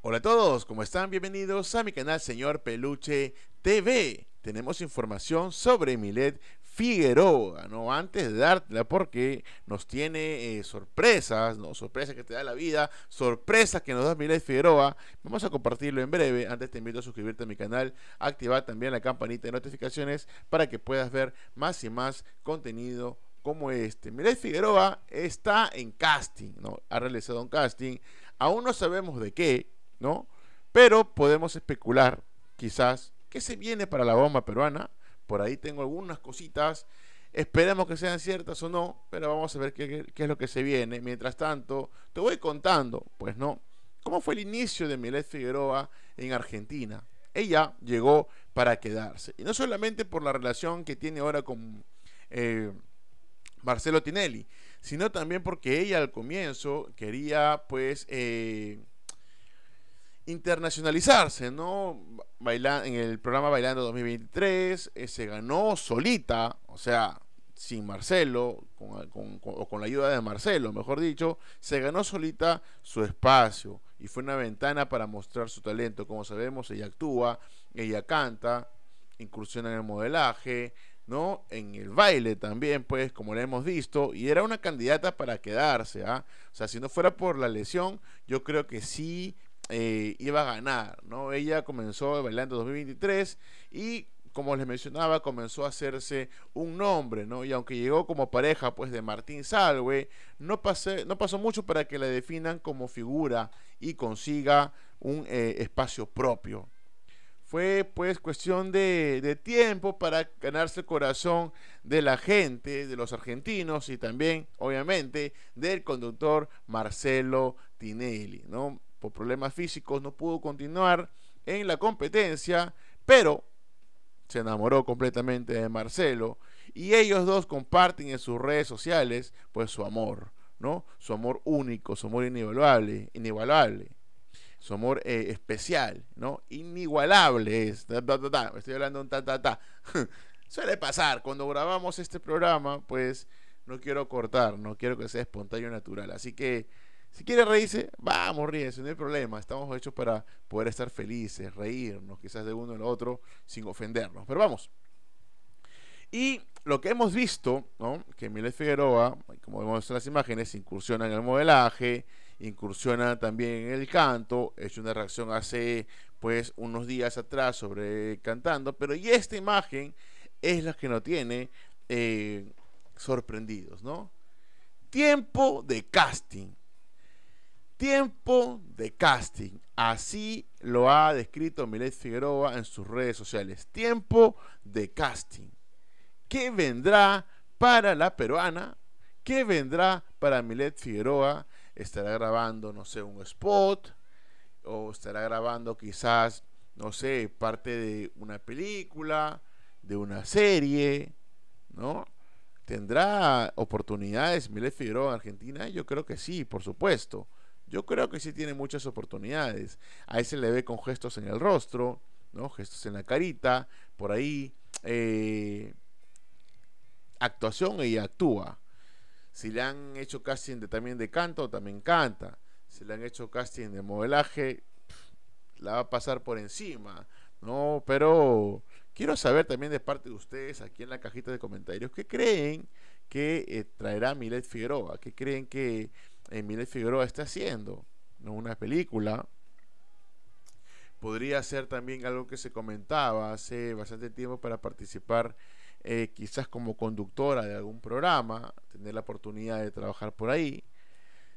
Hola a todos, ¿cómo están? Bienvenidos a mi canal Señor Peluche TV. Tenemos información sobre Milet Figueroa, ¿no? Antes de dártela porque nos tiene eh, sorpresas, ¿no? Sorpresas que te da la vida, sorpresas que nos da Milet Figueroa. Vamos a compartirlo en breve. Antes te invito a suscribirte a mi canal, activar también la campanita de notificaciones para que puedas ver más y más contenido como este. Milet Figueroa está en casting, ¿no? Ha realizado un casting. Aún no sabemos de qué, ¿no? Pero podemos especular, quizás, qué se viene para la bomba peruana. Por ahí tengo algunas cositas. Esperemos que sean ciertas o no, pero vamos a ver qué, es lo que se viene. Mientras tanto, te voy contando, pues no, cómo fue el inicio de Milet Figueroa en Argentina. Ella llegó para quedarse. Y no solamente por la relación que tiene ahora con eh, Marcelo Tinelli, sino también porque ella al comienzo quería pues eh, internacionalizarse, ¿no? Baila, en el programa Bailando 2023 eh, se ganó solita, o sea, sin Marcelo, con, o con la ayuda de Marcelo, mejor dicho, se ganó solita su espacio y fue una ventana para mostrar su talento. Como sabemos, ella actúa, ella canta, incursiona en el modelaje, ¿no? En el baile también, pues, como la hemos visto, y era una candidata para quedarse, ¿ah? O sea, si no fuera por la lesión, yo creo que sí eh, iba a ganar, ¿no? Ella comenzó bailando en 2023 y como les mencionaba, comenzó a hacerse un nombre, ¿no? Y aunque llegó como pareja, pues, de Martín Salve, no, no pasó mucho para que la definan como figura y consiga un eh, espacio propio. Fue, pues, cuestión de, de tiempo para ganarse el corazón de la gente, de los argentinos y también, obviamente, del conductor Marcelo Tinelli, ¿no? por problemas físicos no pudo continuar en la competencia, pero se enamoró completamente de Marcelo y ellos dos comparten en sus redes sociales pues su amor, ¿no? Su amor único, su amor inigualable, inigualable. Su amor eh, especial, ¿no? Inigualable es. Estoy hablando un ta ta ta. Suele pasar cuando grabamos este programa, pues no quiero cortar, no quiero que sea espontáneo natural, así que si quiere reírse, vamos, ríese, no hay problema. Estamos hechos para poder estar felices, reírnos, quizás de uno el otro, sin ofendernos. Pero vamos. Y lo que hemos visto, que miles Figueroa, como vemos en las imágenes, incursiona en el modelaje, incursiona también en el canto, he hecho una reacción hace pues unos días atrás sobre cantando, pero y esta imagen es la que nos tiene eh, sorprendidos, ¿no? Tiempo de casting. Tiempo de casting. Así lo ha descrito Milet Figueroa en sus redes sociales. Tiempo de casting. ¿Qué vendrá para la peruana? ¿Qué vendrá para Milet Figueroa? Estará grabando, no sé, un spot. O estará grabando quizás, no sé, parte de una película, de una serie, ¿no? ¿Tendrá oportunidades Milet Figueroa en Argentina? Yo creo que sí, por supuesto. Yo creo que sí tiene muchas oportunidades. Ahí se le ve con gestos en el rostro, ¿no? Gestos en la carita, por ahí. Eh, actuación, y actúa. Si le han hecho casting también de canto, también canta. Si le han hecho casting de modelaje, la va a pasar por encima, ¿no? Pero quiero saber también de parte de ustedes, aquí en la cajita de comentarios, ¿qué creen que eh, traerá Milet Figueroa? ¿Qué creen que Emilio Figueroa está haciendo, no una película. Podría ser también algo que se comentaba hace bastante tiempo para participar eh, quizás como conductora de algún programa, tener la oportunidad de trabajar por ahí.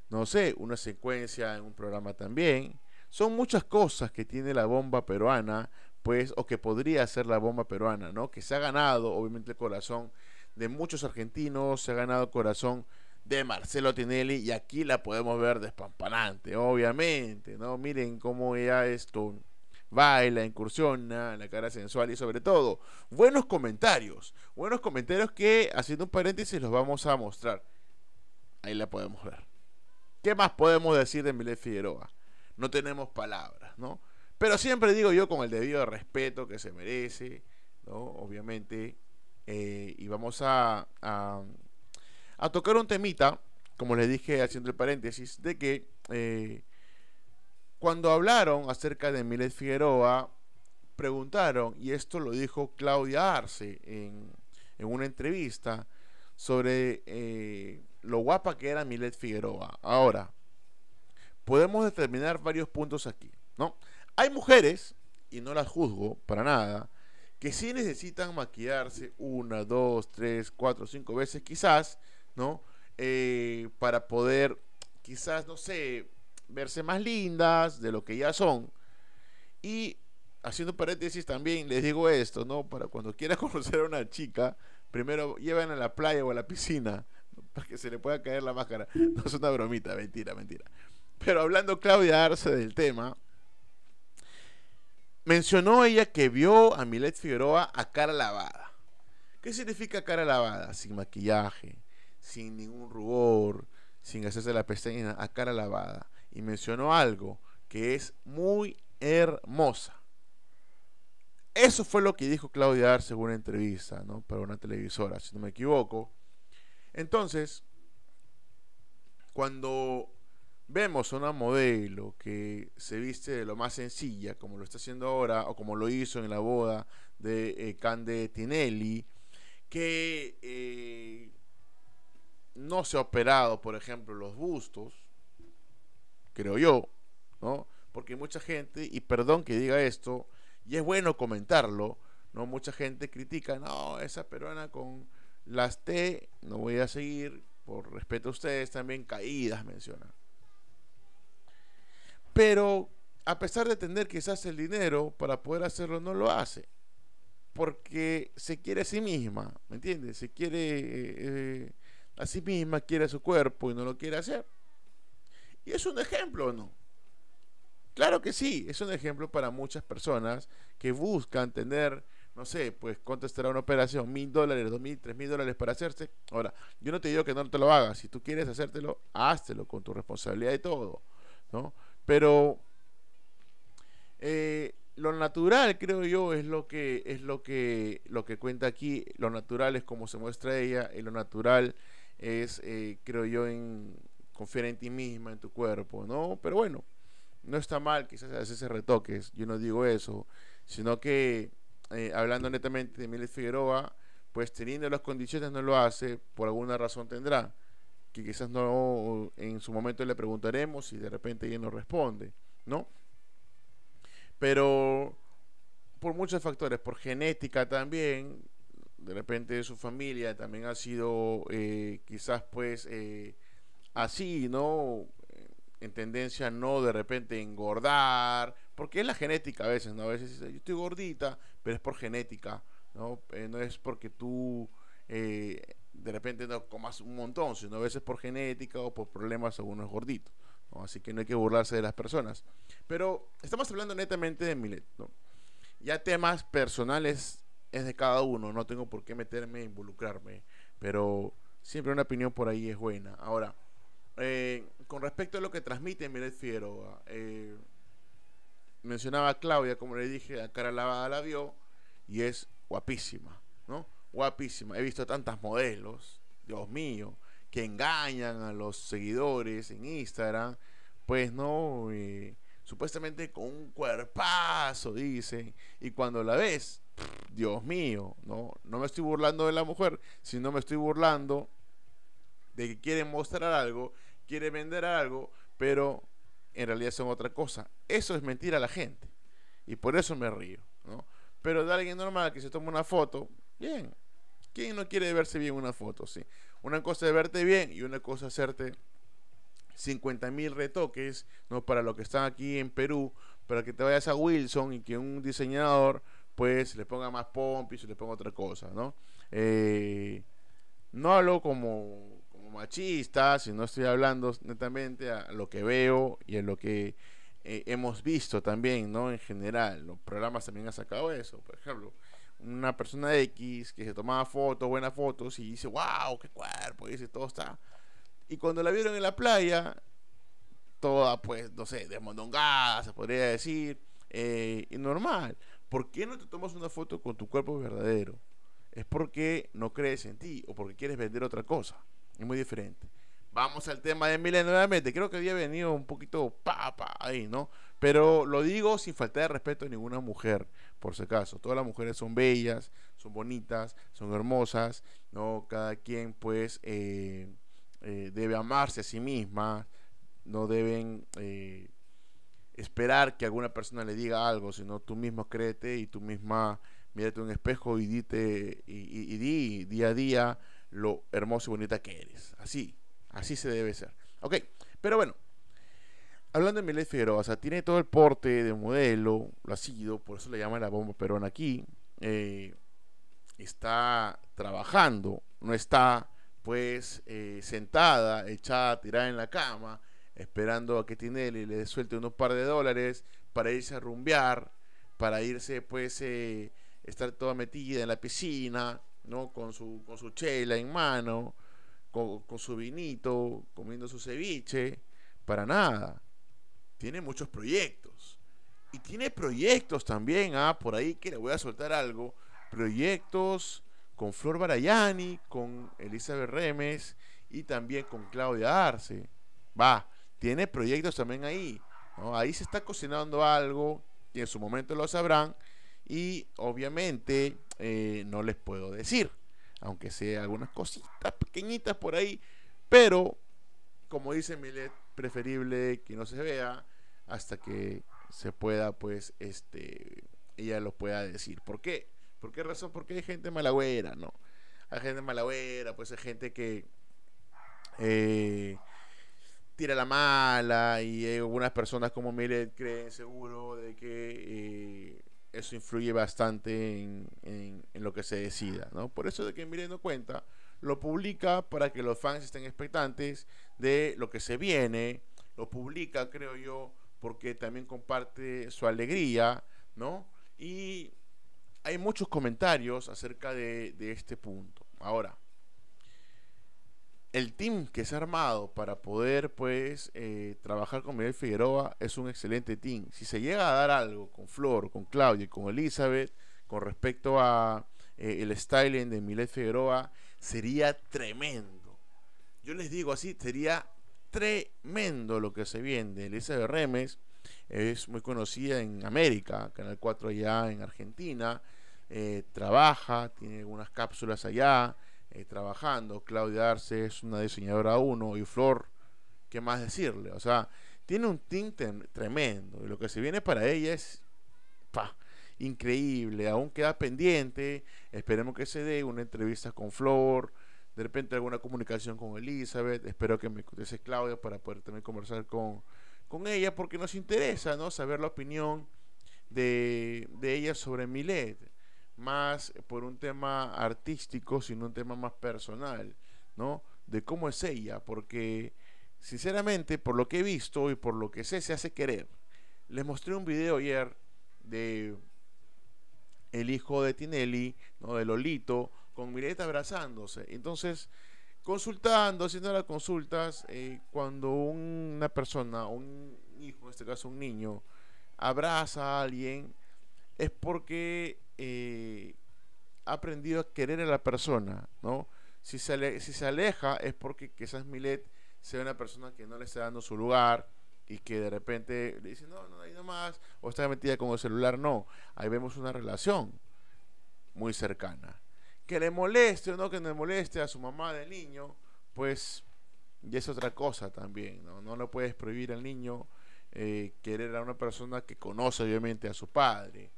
No sé, una secuencia en un programa también. Son muchas cosas que tiene la bomba peruana, pues, o que podría ser la bomba peruana, ¿no? Que se ha ganado, obviamente, el corazón de muchos argentinos, se ha ganado corazón de Marcelo Tinelli y aquí la podemos ver despampanante, obviamente, ¿no? Miren cómo ella esto baila, incursiona, la cara sensual y sobre todo, buenos comentarios, buenos comentarios que haciendo un paréntesis los vamos a mostrar. Ahí la podemos ver. ¿Qué más podemos decir de Milet Figueroa? No tenemos palabras, ¿no? Pero siempre digo yo con el debido respeto que se merece, ¿no? Obviamente. Eh, y vamos a a tocar un temita, como les dije haciendo el paréntesis, de que eh, cuando hablaron acerca de Milet Figueroa, preguntaron, y esto lo dijo Claudia Arce en, una entrevista, sobre eh, lo guapa que era Milet Figueroa. Ahora, podemos determinar varios puntos aquí, ¿no? Hay mujeres, y no las juzgo para nada, que sí necesitan maquillarse una, dos, tres, cuatro, cinco veces quizás ¿no? Eh, para poder, quizás, no sé, verse más lindas de lo que ya son. Y haciendo paréntesis también, les digo esto, ¿no? Para cuando quieras conocer a una chica, primero lleven a la playa o a la piscina, para que se le pueda caer la máscara. No es una bromita, mentira, mentira. Pero hablando Claudia Arce del tema, mencionó ella que vio a Milet Figueroa a cara lavada. ¿Qué significa cara lavada? Sin maquillaje, sin ningún rubor, sin hacerse la pestaña a cara lavada. Y mencionó algo que es muy hermosa. Eso fue lo que dijo Claudia Arce en una entrevista, ¿no? Para una televisora, si no me equivoco. Entonces, cuando vemos una modelo que se viste de lo más sencilla, como lo está haciendo ahora, o como lo hizo en la boda de eh, Cande Tinelli, que eh, no se ha operado, por ejemplo, los bustos, creo yo, ¿no? Porque mucha gente, y perdón que diga esto, y es bueno comentarlo, ¿no? Mucha gente critica, no, esa peruana con las T, no voy a seguir, por respeto a ustedes, también caídas menciona. Pero a pesar de tener quizás el dinero para poder hacerlo, no lo hace. Porque se quiere a sí misma, ¿me entiendes? Se quiere eh, eh, a sí misma, quiere su cuerpo y no lo quiere hacer. Y es un ejemplo, ¿no? Claro que sí, es un ejemplo para muchas personas que buscan tener, no sé, pues contestar a una operación, mil dólares, dos mil, tres mil dólares para hacerse. Ahora, yo no te digo que no te lo hagas, si tú quieres hacértelo, háztelo con tu responsabilidad y todo, ¿no? Pero eh, lo natural, creo yo, es lo que es lo que lo que cuenta aquí. Lo natural es como se muestra ella, y lo natural es, eh, creo yo, en confiar en ti misma, en tu cuerpo, ¿no? Pero bueno, no está mal quizás ese retoques, yo no digo eso, sino que eh, hablando netamente de Miles Figueroa, pues teniendo las condiciones no lo hace, por alguna razón tendrá, que quizás no en su momento le preguntaremos y de repente ella no responde, ¿no? Pero por muchos factores, por genética también, de repente su familia también ha sido eh, quizás pues eh, así, ¿no? Eh, en tendencia no de repente engordar, porque es la genética a veces, ¿no? A veces yo estoy gordita, pero es por genética, ¿no? no es porque tú de repente no comas un montón, sino a veces por genética o por problemas es gordito, ¿no? Así que no hay que burlarse de las personas. Pero estamos hablando netamente de Milet, ¿no? Ya temas personales es de cada uno, no tengo por qué meterme e involucrarme, pero siempre una opinión por ahí es buena. Ahora, eh, con respecto a lo que transmite Miret Figueroa, eh, mencionaba a Claudia, como le dije, a cara lavada la vio y es guapísima, ¿no? Guapísima. He visto tantas modelos, Dios mío, que engañan a los seguidores en Instagram, pues no, supuestamente con un cuerpazo, dicen, y cuando la ves, Dios mío, ¿no? No me estoy burlando de la mujer, sino me estoy burlando de que quiere mostrar algo, quiere vender algo, pero en realidad son otra cosa. Eso es mentira a la gente. Y por eso me río, Pero de alguien normal que se toma una foto, bien. ¿Quién no quiere verse bien una foto? Sí. Una cosa es verte bien y una cosa es hacerte 50.000 retoques, ¿no? Para los que están aquí en Perú, para que te vayas a Wilson y que un diseñador pues le ponga más Y se le ponga otra cosa, ¿no? Eh, no hablo como, como machista, sino estoy hablando netamente a lo que veo y a lo que eh, hemos visto también, ¿no? En general, los programas también han sacado eso, por ejemplo. Una persona X que se tomaba fotos, buenas fotos, y dice, wow, qué cuerpo, y dice, todo está. Y cuando la vieron en la playa, toda, pues, no sé, desmondongada, se podría decir, eh, y normal. ¿Por qué no te tomas una foto con tu cuerpo verdadero? Es porque no crees en ti o porque quieres vender otra cosa. Es muy diferente. Vamos al tema de Emilia nuevamente. Creo que había venido un poquito papa ahí, ¿no? Pero lo digo sin falta de respeto a ninguna mujer, por si acaso. Todas las mujeres son bellas, son bonitas, son hermosas, ¿no? Cada quien, pues, eh, eh, debe amarse a sí misma, no deben eh, esperar que alguna persona le diga algo, sino tú mismo créete y tú misma mírate un espejo y dite y, di día a día lo hermosa y bonita que eres. Así, así se debe ser. Ok, pero bueno, hablando de Milet Figueroa, o sea, tiene todo el porte de modelo, lo ha sido, por eso le llaman la bomba perón aquí. Eh, está trabajando, no está pues eh, sentada, echada, tirada en la cama, esperando a que Tinelli le suelte unos par de dólares para irse a rumbear, para irse pues eh, estar toda metida en la piscina, ¿no? Con su, con su chela en mano, con, con su vinito, comiendo su ceviche, para nada. Tiene muchos proyectos. Y tiene proyectos también, ah, por ahí que le voy a soltar algo. Proyectos con Flor Barayani, con Elizabeth Remes y también con Claudia Arce. Va, tiene proyectos también ahí. ¿no? Ahí se está cocinando algo y en su momento lo sabrán y obviamente eh, no les puedo decir, aunque sea algunas cositas pequeñitas por ahí, pero como dice Milet, preferible que no se vea hasta que se pueda, pues, este, ella lo pueda decir. ¿Por qué? ¿Por qué razón? Porque hay gente malagüera, ¿no? Hay gente malagüera, pues hay gente que... Eh, tira la mala y algunas personas como Millet creen seguro de que eh, eso influye bastante en, en, lo que se decida, ¿no? Por eso de que Millet no cuenta, lo publica para que los fans estén expectantes de lo que se viene, lo publica, creo yo, porque también comparte su alegría, ¿no? Y hay muchos comentarios acerca de, de este punto. Ahora, el team que se ha armado para poder pues eh, trabajar con Miguel Figueroa es un excelente team. Si se llega a dar algo con Flor, con Claudia y con Elizabeth con respecto a eh, el styling de Miguel Figueroa, sería tremendo. Yo les digo así, sería tremendo lo que se viene. Elizabeth Remes es muy conocida en América, Canal 4 allá en Argentina, eh, trabaja, tiene algunas cápsulas allá eh, trabajando. Claudia Arce es una diseñadora uno y Flor, ¿qué más decirle? O sea, tiene un tinte tremendo y lo que se viene para ella es increíble. Aún queda pendiente. Esperemos que se dé una entrevista con Flor. De repente alguna comunicación con Elizabeth. Espero que me escuche Claudia para poder también conversar con, con ella porque nos interesa ¿no? saber la opinión de, de ella sobre Milet más por un tema artístico, sino un tema más personal, ¿no? De cómo es ella, porque sinceramente, por lo que he visto y por lo que sé, se hace querer. Les mostré un video ayer de el hijo de Tinelli, ¿no? de Lolito, con Mireta abrazándose. Entonces, consultando, haciendo las consultas, eh, cuando una persona, un hijo, en este caso un niño, abraza a alguien, es porque eh, ha aprendido a querer a la persona, ¿no? Si se, aleja es porque quizás Milet sea una persona que no le está dando su lugar y que de repente le dice, no, no, nada más, o está metida con el celular, no. Ahí vemos una relación muy cercana. Que le moleste o no que le moleste a su mamá del niño, pues y es otra cosa también, ¿no? No le puedes prohibir al niño eh, querer a una persona que conoce obviamente a su padre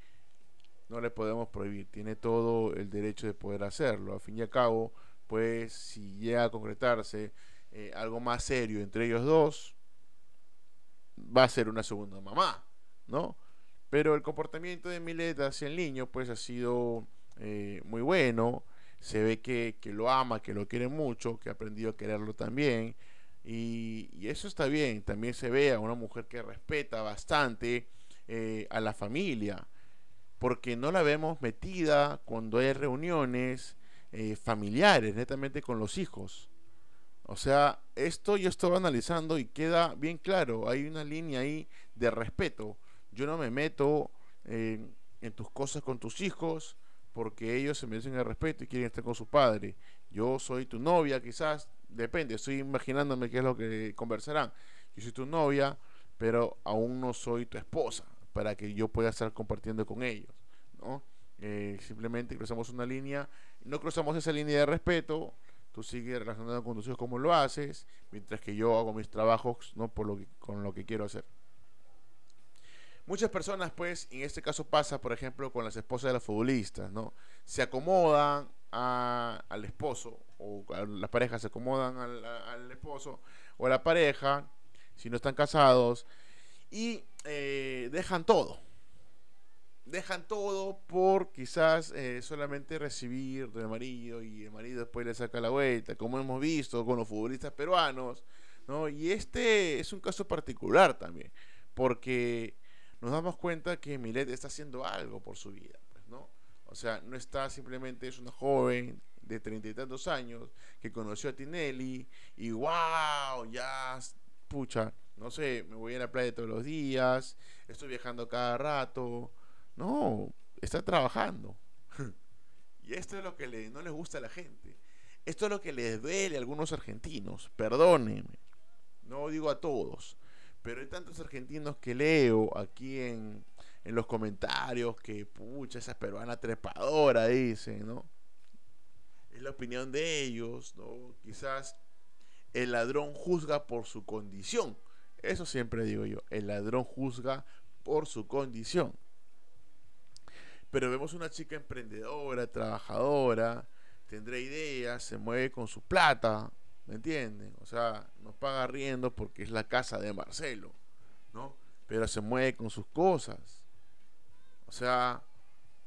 no le podemos prohibir. Tiene todo el derecho de poder hacerlo. A fin y al cabo, pues si llega a concretarse eh, algo más serio entre ellos dos, va a ser una segunda mamá, ¿no? Pero el comportamiento de Milet hacia el niño, pues ha sido eh, muy bueno. Se ve que, lo ama, que lo quiere mucho, que ha aprendido a quererlo también. Y, eso está bien. También se ve a una mujer que respeta bastante eh, a la familia, porque no la vemos metida cuando hay reuniones eh, familiares, netamente con los hijos. O sea, esto yo estaba analizando y queda bien claro, hay una línea ahí de respeto. Yo no me meto en tus cosas con tus hijos porque ellos se merecen el respeto y quieren estar con su padre. Yo soy tu novia, quizás, depende, estoy imaginándome qué es lo que conversarán. Yo soy tu novia, pero aún no soy tu esposa para que yo pueda estar compartiendo con ellos. ¿no? Eh, simplemente cruzamos una línea, no cruzamos esa línea de respeto, tú sigues relacionando con tus hijos como lo haces, mientras que yo hago mis trabajos ¿no? Por lo que, con lo que quiero hacer. Muchas personas, pues, en este caso pasa, por ejemplo, con las esposas de los futbolistas, ¿no? Se acomodan al esposo, o las parejas se acomodan al, al esposo o a la pareja, si no están casados, y eh, dejan todo. Dejan todo por quizás eh, solamente recibir del marido y el marido después le saca la vuelta, como hemos visto con los futbolistas peruanos, ¿no? Y este es un caso particular también, porque nos damos cuenta que Milet está haciendo algo por su vida, pues, ¿no? O sea, no está simplemente, es una joven de treinta y tantos años que conoció a Tinelli y wow, ya, pucha, no sé, me voy a la playa todos los días, estoy viajando cada rato. No, está trabajando. y esto es lo que no les gusta a la gente. Esto es lo que les duele a algunos argentinos. Perdónenme. No digo a todos. Pero hay tantos argentinos que leo aquí en, en los comentarios que, pucha, esa peruana trepadora, dicen, ¿no? Es la opinión de ellos, ¿no? Quizás el ladrón juzga por su condición. Eso siempre digo yo, el ladrón juzga por su condición. Pero vemos una chica emprendedora, trabajadora, tendrá ideas, se mueve con su plata, ¿me entienden? O sea, nos paga riendo porque es la casa de Marcelo, ¿no? Pero se mueve con sus cosas. O sea,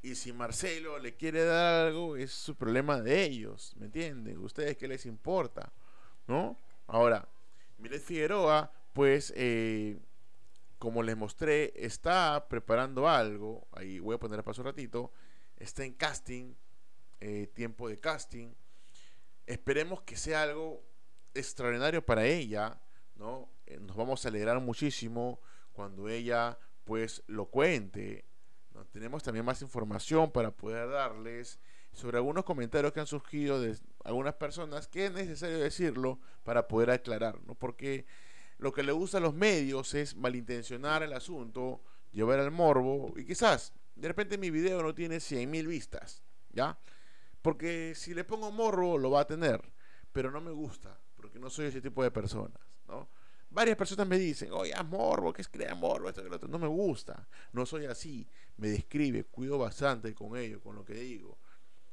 y si Marcelo le quiere dar algo, es su problema de ellos, ¿me entienden? ¿Ustedes qué les importa? ¿No? Ahora, Milet Figueroa pues eh, como les mostré, está preparando algo, ahí voy a poner a paso un ratito, está en casting, eh, tiempo de casting, esperemos que sea algo extraordinario para ella, ¿no? Eh, nos vamos a alegrar muchísimo cuando ella pues lo cuente. Tenemos también más información para poder darles sobre algunos comentarios que han surgido de algunas personas que es necesario decirlo para poder aclarar, ¿no? Porque lo que le gusta a los medios es malintencionar el asunto, llevar al morbo y quizás de repente mi video no tiene 100 mil vistas, ¿ya? Porque si le pongo morbo lo va a tener, pero no me gusta, porque no soy ese tipo de personas, ¿no? Varias personas me dicen, oye, morbo, que es crea morbo, esto que lo otro. No me gusta, no soy así, me describe, cuido bastante con ello, con lo que digo.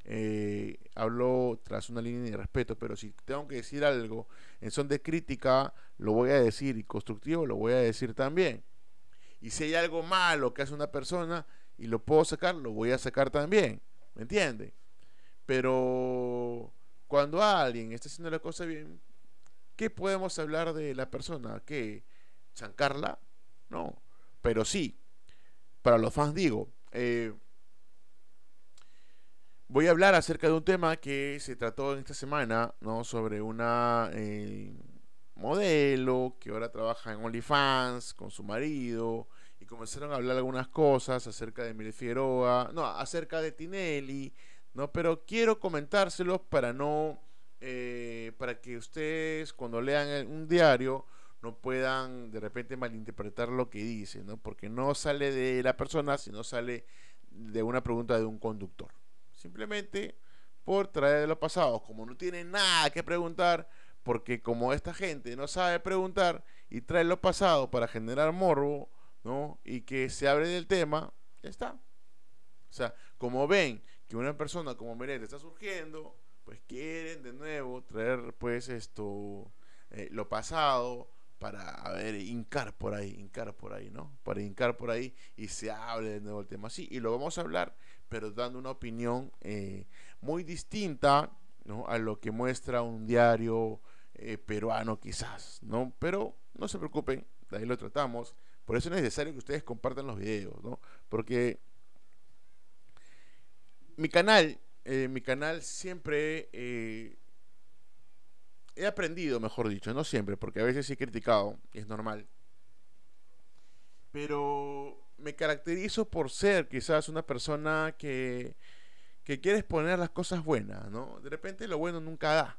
Eh, hablo tras una línea de respeto, pero si tengo que decir algo en son de crítica, lo voy a decir y constructivo, lo voy a decir también. Y si hay algo malo que hace una persona y lo puedo sacar, lo voy a sacar también. ¿Me entiende? Pero cuando alguien está haciendo la cosa bien, ¿qué podemos hablar de la persona? ¿Qué? ¿Sancarla? No. Pero sí, para los fans digo, eh, voy a hablar acerca de un tema que se trató en esta semana, ¿no? Sobre una eh, modelo que ahora trabaja en OnlyFans con su marido y comenzaron a hablar algunas cosas acerca de Emilio Fieroa, no, acerca de Tinelli, ¿no? Pero quiero comentárselos para no, eh, para que ustedes cuando lean un diario no puedan de repente malinterpretar lo que dice, ¿no? Porque no sale de la persona, sino sale de una pregunta de un conductor. Simplemente por traer de los pasados. Como no tiene nada que preguntar, porque como esta gente no sabe preguntar y trae lo pasado para generar morbo, ¿no? Y que se abre del tema, ya está. O sea, como ven que una persona como Merete está surgiendo, pues quieren de nuevo traer pues esto, eh, lo pasado, para, a ver, hincar por ahí, hincar por ahí, ¿no? Para hincar por ahí y se hable de nuevo el tema. así y lo vamos a hablar pero dando una opinión eh, muy distinta a lo que muestra un diario eh, peruano quizás, ¿no? Pero no se preocupen, de ahí lo tratamos. Por eso es necesario que ustedes compartan los videos, ¿no? Porque mi canal, eh, mi canal siempre he aprendido, mejor dicho, no siempre, porque a veces he criticado, es normal pero me caracterizo por ser quizás una persona que, que quiere exponer las cosas buenas, ¿no? De repente lo bueno nunca da,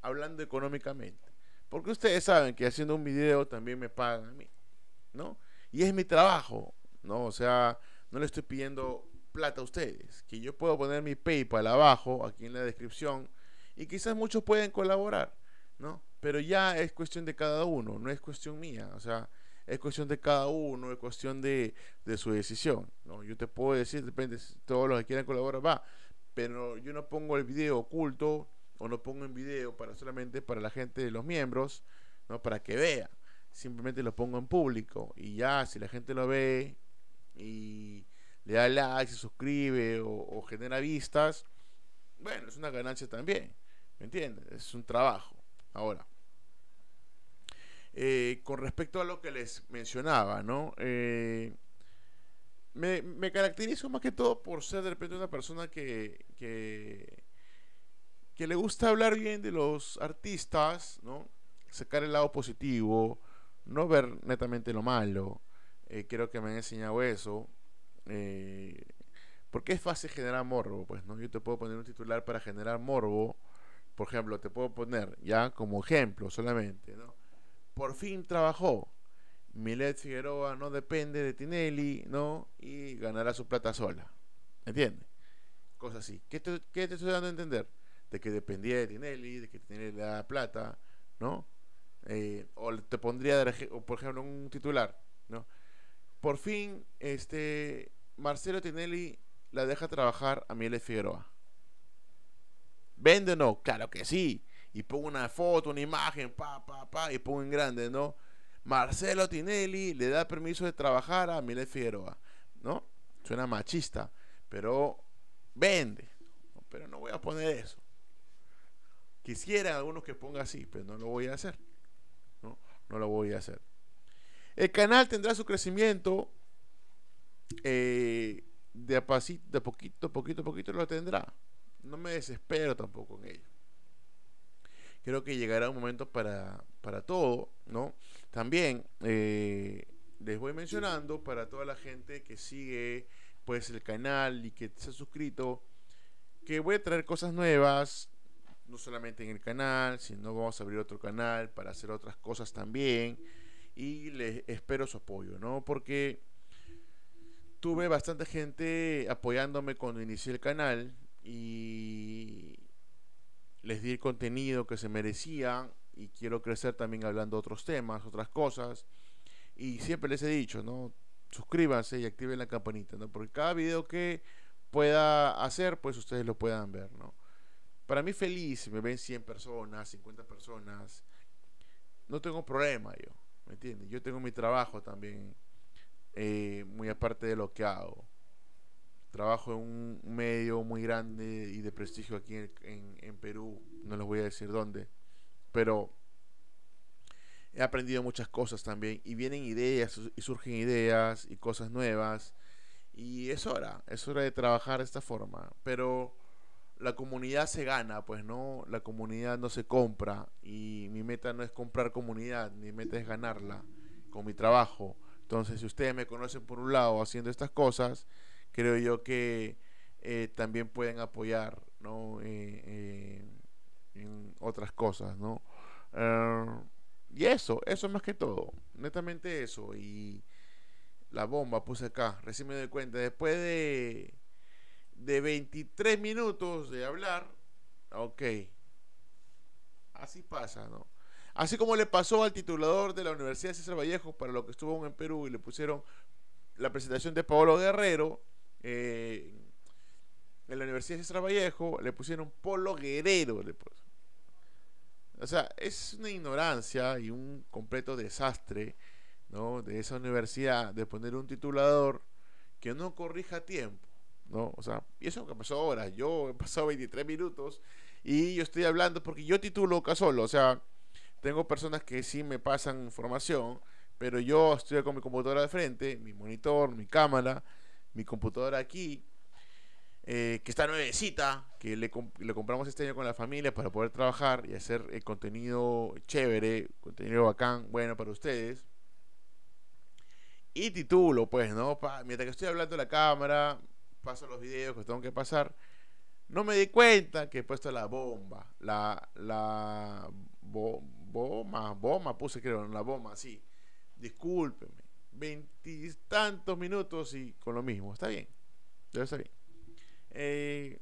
hablando económicamente. Porque ustedes saben que haciendo un video también me pagan a mí, ¿no? Y es mi trabajo, ¿no? O sea, no le estoy pidiendo plata a ustedes, que yo puedo poner mi PayPal abajo, aquí en la descripción, y quizás muchos pueden colaborar, ¿no? Pero ya es cuestión de cada uno, no es cuestión mía, o sea, es cuestión de cada uno, es cuestión de, su decisión. ¿no? Yo te puedo decir, depende, todos los que quieran colaborar, va, pero yo no pongo el video oculto o no pongo en video para solamente para la gente de los miembros, ¿no? para que vea. Simplemente lo pongo en público y ya, si la gente lo ve y le da like, se suscribe o, o genera vistas, bueno, es una ganancia también, ¿me entiendes? Es un trabajo. Ahora, eh, con respecto a lo que les mencionaba, ¿no? Eh, me, caracterizo más que todo por ser de repente una persona que, que, le gusta hablar bien de los artistas, ¿no? Sacar el lado positivo, no ver netamente lo malo. Eh, creo que me han enseñado eso. porque es fácil generar morbo, pues, ¿no? Yo te puedo poner un titular para generar morbo. Por ejemplo, te puedo poner, ya como ejemplo solamente, ¿no? por fin trabajó. Milet Figueroa no depende de Tinelli, ¿no? Y ganará su plata sola. ¿Entiendes? Cosas así. ¿Qué te, ¿Qué estoy dando a entender? De que dependía de Tinelli, de que Tinelli le da plata, ¿no? Eh, o te pondría, por ejemplo, un titular, ¿no? Por fin, este, Marcelo Tinelli la deja trabajar a Milet Figueroa. ¿Vende o no? Claro que sí y pongo una foto, una imagen, pa, pa, pa, y pongo en grande, ¿no? Marcelo Tinelli le da permiso de trabajar a Milet Figueroa, ¿no? Suena machista, pero vende. Pero no voy a poner eso. Quisiera algunos que ponga así, pero no lo voy a hacer. No, lo voy a hacer. El canal tendrá su crecimiento eh, de, a pasito, de poquito, poquito, poquito lo tendrá. No me desespero tampoco en ello creo que llegará un momento para, para todo, ¿no? También eh, les voy mencionando para toda la gente que sigue pues el canal y que se ha suscrito, que voy a traer cosas nuevas, no solamente en el canal, sino vamos a abrir otro canal para hacer otras cosas también. Y les espero su apoyo, ¿no? Porque tuve bastante gente apoyándome cuando inicié el canal y les di el contenido que se merecían y quiero crecer también hablando de otros temas, otras cosas. Y siempre les he dicho, ¿no? Suscríbanse y activen la campanita, ¿no? Porque cada video que pueda hacer, pues ustedes lo puedan ver, ¿no? Para mí feliz, me ven 100 personas, 50 personas. No tengo problema yo, ¿me entiendes? Yo tengo mi trabajo también, eh, muy aparte de lo que hago trabajo en un medio muy grande y de prestigio aquí en, Perú, no les voy a decir dónde, pero he aprendido muchas cosas también y vienen ideas y surgen ideas y cosas nuevas y es hora, es hora de trabajar de esta forma, pero la comunidad se gana, pues no, la comunidad no se compra y mi meta no es comprar comunidad, mi meta es ganarla con mi trabajo. Entonces, si ustedes me conocen por un lado haciendo estas cosas, creo yo que eh, también pueden apoyar ¿no? Eh, eh, en otras cosas, ¿no? Ah, y eso, eso más que todo, netamente eso. Y la bomba puse acá, recién me doy cuenta, después de, de 23 minutos de hablar, ok, así pasa, ¿no? Así como le pasó al titulador de la Universidad de César Vallejo para lo que estuvo en Perú y le pusieron la presentación de Paolo Guerrero, eh, en la Universidad de César Vallejo le pusieron Polo Guerrero. O sea, es una ignorancia y un completo desastre de esa universidad de poner un titulador que no corrija a tiempo. ¿no? O sea, y eso que pasó ahora. Yo he pasado 23 minutos y yo estoy hablando porque yo titulo solo, O sea, tengo personas que sí me pasan información, pero yo estoy con mi computadora de frente, mi monitor, mi cámara mi computadora aquí, eh, que está nuevecita, que le, compramos este año con la familia para poder trabajar y hacer el eh, contenido chévere, contenido bacán, bueno para ustedes. Y titulo, pues, ¿no? mientras que estoy hablando de la cámara, paso los videos que tengo que pasar. No me di cuenta que he puesto la bomba. La, la bomba, bomba puse creo, la bomba, sí. Discúlpeme veintitantos minutos y con lo mismo. Está bien. debe estar bien. Eh,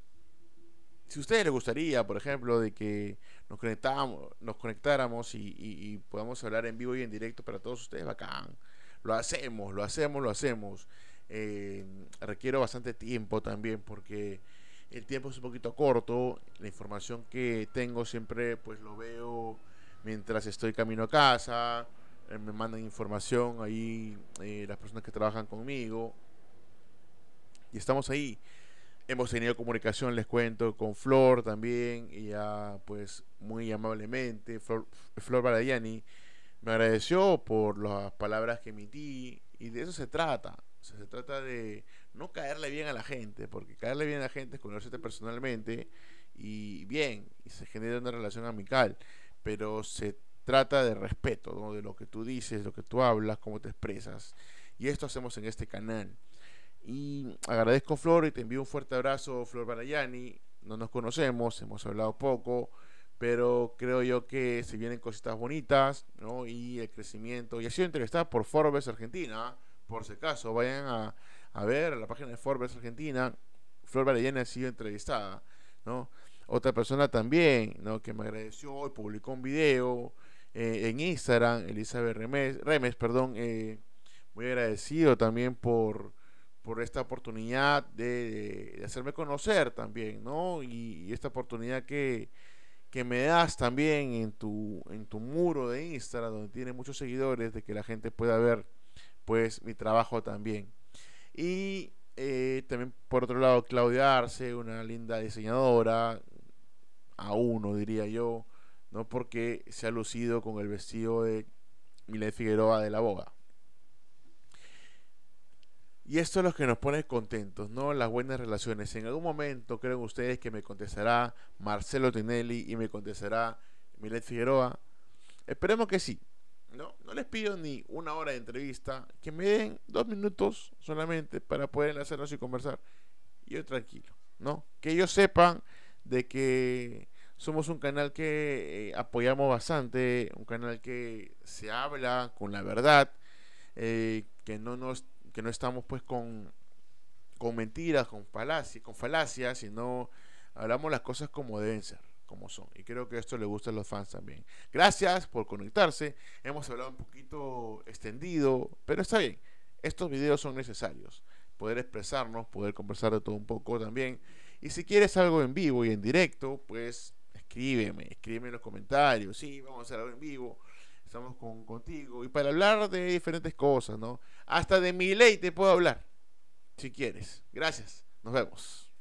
si a ustedes les gustaría, por ejemplo, de que nos, conectamos, nos conectáramos y, podamos hablar en vivo y en directo para todos ustedes, bacán. Lo hacemos, lo hacemos, lo hacemos. Eh, requiero bastante tiempo también porque el tiempo es un poquito corto. La información que tengo siempre pues lo veo mientras estoy camino a casa eh, me mandan información ahí eh, las personas que trabajan conmigo. Y estamos ahí. Hemos tenido comunicación, les cuento, con Flor también, y ya pues muy amablemente, Flor, Flor Baradiani me agradeció por las palabras que emití, y de eso se trata, se trata de no caerle bien a la gente, porque caerle bien a la gente es conocerte personalmente y bien, y se genera una relación amical, pero se trata de respeto, de lo que tú dices, lo que tú hablas, cómo te expresas. Y esto hacemos en este canal. Y agradezco Flor y te envío un fuerte abrazo, Flor Barayani. No nos conocemos, hemos hablado poco, pero creo yo que se vienen cositas bonitas, ¿no? Y el crecimiento. Y ha sido entrevistada por Forbes Argentina, por si acaso, vayan a, ver la página de Forbes Argentina. Flor Barayani ha sido entrevistada, ¿no? Otra persona también, ¿no? Que me agradeció y publicó un video eh, en Instagram, Elizabeth Remes, Remes perdón, eh, muy agradecido también por, por esta oportunidad de, hacerme conocer también, ¿no? Y, esta oportunidad que, que, me das también en tu, en tu muro de Instagram, donde tiene muchos seguidores, de que la gente pueda ver pues mi trabajo también. Y eh, también por otro lado Claudia Arce, una linda diseñadora, a uno diría yo, no porque se ha lucido con el vestido de Milet Figueroa de la boga Y esto es lo que nos pone contentos, ¿no? Las buenas relaciones. En algún momento creen ustedes que me contestará Marcelo Tinelli y me contestará Milet Figueroa. Esperemos que sí. No, no les pido ni una hora de entrevista, que me den dos minutos solamente para poder hacernos y conversar. yo tranquilo, ¿no? Que ellos sepan de que somos un canal que eh, apoyamos bastante, un canal que se habla con la verdad, eh, que no nos, que no estamos pues con, con mentiras, con falacias, con falacias, sino hablamos las cosas como deben ser, como son. Y creo que esto le gusta a los fans también. Gracias por conectarse. Hemos hablado un poquito extendido, pero está bien. Estos videos son necesarios. Poder expresarnos, poder conversar de todo un poco también. Y si quieres algo en vivo y en directo, pues escríbeme, escríbeme en los comentarios, sí, vamos a hacer algo en vivo, estamos contigo, y para hablar de diferentes cosas, ¿no? Hasta de mi ley te puedo hablar, si quieres. Gracias, nos vemos.